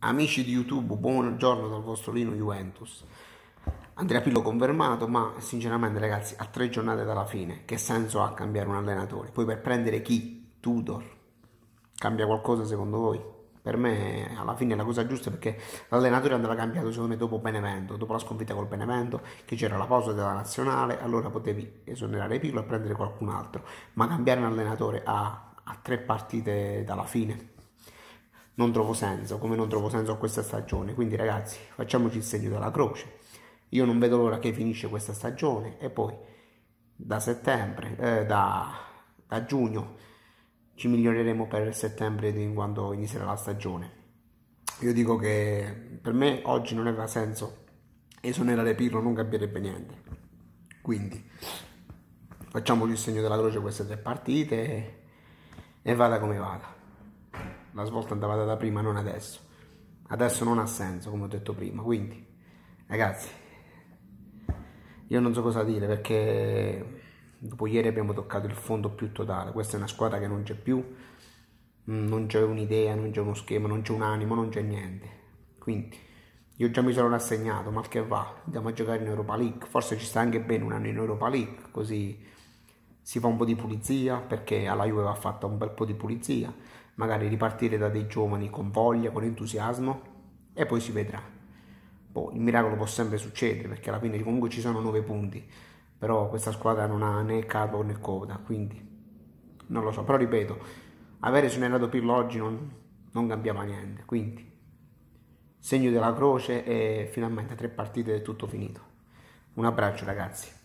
Amici di YouTube, buongiorno dal vostro Lino Juventus. Andrea Pillo confermato, ma sinceramente ragazzi, a tre giornate dalla fine, che senso ha cambiare un allenatore? Poi per prendere chi? Tudor. Cambia qualcosa secondo voi? Per me alla fine è la cosa giusta perché l'allenatore andava cambiato secondo me dopo Benevento, dopo la sconfitta col Benevento, che c'era la pausa della nazionale, allora potevi esonerare Pillo e prendere qualcun altro, ma cambiare un allenatore a, a tre partite dalla fine non trovo senso, come non trovo senso a questa stagione. Quindi ragazzi, facciamoci il segno della croce. Io non vedo l'ora che finisce questa stagione e poi da settembre, eh, da, da, giugno, ci miglioreremo per settembre quando inizierà la stagione. Io dico che per me oggi non aveva senso esonerare Pirlo, non cambierebbe niente. Quindi facciamoci il segno della croce queste tre partite e, e vada come vada la svolta andava data prima, non adesso. Adesso non ha senso, come ho detto prima. Quindi, ragazzi, io non so cosa dire perché dopo ieri abbiamo toccato il fondo più totale. Questa è una squadra che non c'è più, mm, non c'è un'idea, non c'è uno schema, non c'è un animo, non c'è niente. Quindi, io già mi sono rassegnato, mal che va, andiamo a giocare in Europa League. Forse ci sta anche bene un anno in Europa League, così si fa un po' di pulizia perché alla Juve va fatta un bel po' di pulizia, magari ripartire da dei giovani con voglia, con entusiasmo e poi si vedrà. Boh, il miracolo può sempre succedere perché alla fine comunque ci sono 9 punti, però questa squadra non ha né capo né coda, quindi non lo so, però ripeto, avere esonerato Pirlo oggi non, non cambiava niente, quindi segno della croce e finalmente a tre partite è tutto finito. Un abbraccio ragazzi.